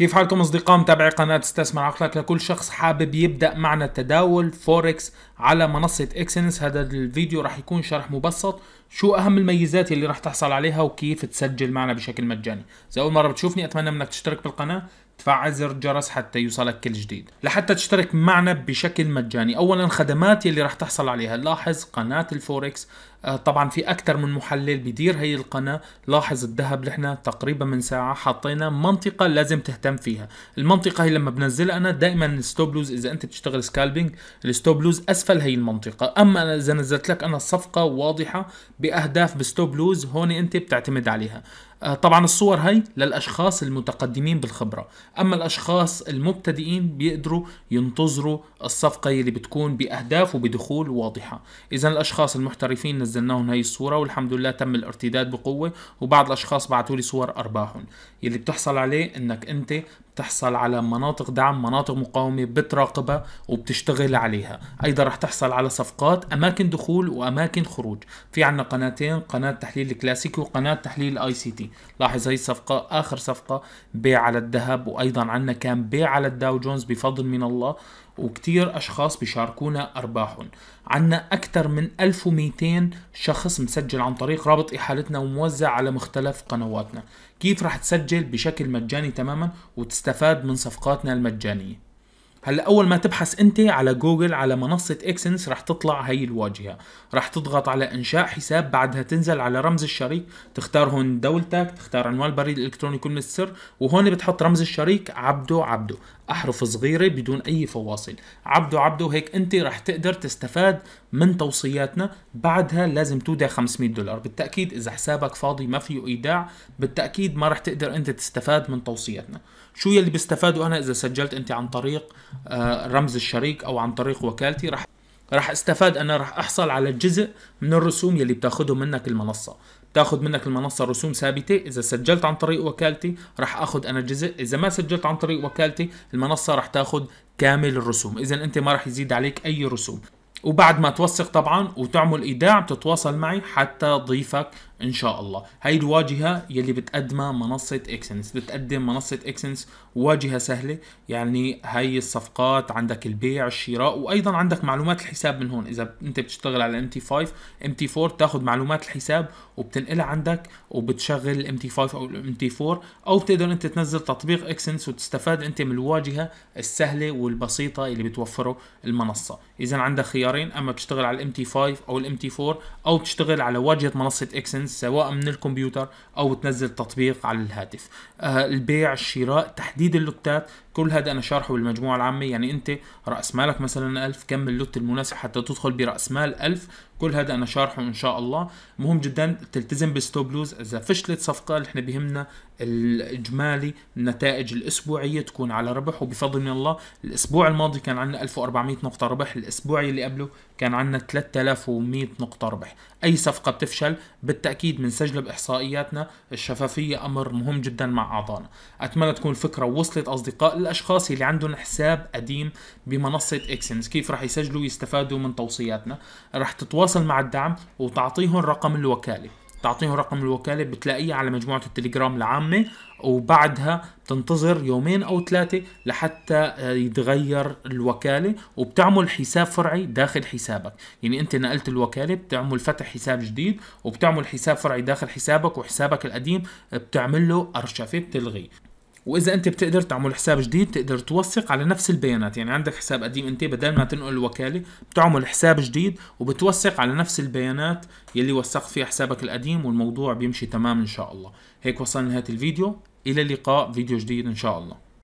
كيف حالكم أصدقاء متابعي قناة استثمر عقلك لكل شخص حابب يبدأ معنا التداول فوركس على منصة اكسنس هذا الفيديو راح يكون شرح مبسط شو أهم الميزات اللي راح تحصل عليها وكيف تسجل معنا بشكل مجاني إذا أول مرة بتشوفني أتمنى منك تشترك بالقناة تفعل زر الجرس حتى يوصلك كل جديد لحتى تشترك معنا بشكل مجاني اولا خدمات اللي راح تحصل عليها لاحظ قناة الفوركس آه، طبعا في اكثر من محلل بيدير هي القناه لاحظ الذهب نحن تقريبا من ساعه حطينا منطقه لازم تهتم فيها المنطقه هي لما بنزلها انا دائما الستوب لوز اذا انت بتشتغل سكالبينج الستوب لوز اسفل هي المنطقه اما اذا نزلت لك انا الصفقه واضحه باهداف بستوب لوز هون انت بتعتمد عليها آه، طبعا الصور هي للاشخاص المتقدمين بالخبره اما الاشخاص المبتدئين بيقدروا ينتظروا الصفقه اللي بتكون باهداف وبدخول واضحه اذا الاشخاص المحترفين نزلناهم هي الصوره والحمد لله تم الارتداد بقوه وبعض الاشخاص بعثوا لي صور ارباحهم يلي بتحصل عليه انك انت بتحصل على مناطق دعم مناطق مقاومة بتراقبها وبتشتغل عليها أيضا رح تحصل على صفقات أماكن دخول وأماكن خروج في عنا قناتين قناة تحليل الكلاسيكي وقناة تحليل اي سي تي لاحظ هي الصفقة آخر صفقة بيع على الذهب وأيضا عنا كان بيع على الداو جونز بفضل من الله وكتير أشخاص بيشاركونا أرباحهم عنا أكثر من 1200 شخص مسجل عن طريق رابط إحالتنا وموزع على مختلف قنواتنا كيف رح تسجل بشكل مجاني تماما وتستفاد من صفقاتنا المجانية هلا اول ما تبحث انت على جوجل على منصه اكسنس رح تطلع هي الواجهه رح تضغط على انشاء حساب بعدها تنزل على رمز الشريك تختار هون دولتك تختار عنوان البريد الالكتروني كلمه السر وهون بتحط رمز الشريك عبدو عبدو احرف صغيره بدون اي فواصل عبدو عبدو هيك انت رح تقدر تستفاد من توصياتنا بعدها لازم تودع 500 دولار بالتاكيد اذا حسابك فاضي ما فيه ايداع بالتاكيد ما رح تقدر انت تستفاد من توصياتنا شو يلي بيستفادوا انا اذا سجلت انت عن طريق آه، رمز الشريك او عن طريق وكالتي رح رح استفاد انا رح احصل على جزء من الرسوم يلي بتاخده منك المنصه بتاخذ منك المنصة رسوم ثابتة إذا سجلت عن طريق وكالتي رح أخذ أنا جزء إذا ما سجلت عن طريق وكالتي المنصة رح تاخذ كامل الرسوم إذا أنت ما رح يزيد عليك أي رسوم وبعد ما توثق طبعا وتعمل ايداع بتتواصل معي حتى ضيفك ان شاء الله هاي الواجهه يلي بتقدمها منصه اكسنس بتقدم منصه اكسنس واجهه سهله يعني هاي الصفقات عندك البيع الشراء وايضا عندك معلومات الحساب من هون اذا انت بتشتغل على ام تي 5 ام تي 4 بتاخذ معلومات الحساب وبتنقلها عندك وبتشغل الام تي 5 او الام تي 4 او بتقدر انت تنزل تطبيق اكسنس وتستفاد انت من الواجهه السهله والبسيطه اللي بتوفره المنصه اذا عندك خيارين اما بتشتغل على الام تي 5 او الام تي 4 او بتشتغل على واجهه منصه اكسنس سواء من الكمبيوتر او تنزل تطبيق على الهاتف آه، البيع الشراء تحديد اللوتات كل هذا انا شارحه بالمجموعه العامه يعني انت راس مالك مثلا 1000 كم اللوت المناسب حتى تدخل براس مال 1000 كل هذا انا شارحه ان شاء الله مهم جدا تلتزم بالستوب لوز اذا فشلت صفقه نحن بهمنا الاجمالي النتائج الاسبوعيه تكون على ربح وبفضل من الله الاسبوع الماضي كان عندنا 1400 نقطه ربح الاسبوع اللي قبله كان عندنا 3100 نقطه ربح اي صفقه بتفشل بالتاكيد بنسجل باحصائياتنا الشفافيه امر مهم جدا مع اعضائنا اتمنى تكون الفكره وصلت اصدقاء الاشخاص اللي عندهم حساب قديم بمنصه اكسنس كيف راح يسجلوا ويستفادوا من توصياتنا راح تتواصل مع الدعم وتعطيهم رقم الوكاله تعطيهم رقم الوكاله بتلاقيه على مجموعه التليجرام العامه وبعدها بتنتظر يومين او ثلاثه لحتى آه، يتغير الوكاله وبتعمل حساب فرعي داخل حسابك يعني انت نقلت الوكاله بتعمل فتح حساب جديد وبتعمل حساب فرعي داخل حسابك وحسابك القديم بتعمل له ارشفه بتلغيه واذا انت بتقدر تعمل حساب جديد تقدر توثق على نفس البيانات يعني عندك حساب قديم انت بدل ما تنقل الوكاله بتعمل حساب جديد وبتوثق على نفس البيانات يلي وثقت فيها حسابك القديم والموضوع بيمشي تمام ان شاء الله هيك وصلنا لنهايه الفيديو الى اللقاء فيديو جديد ان شاء الله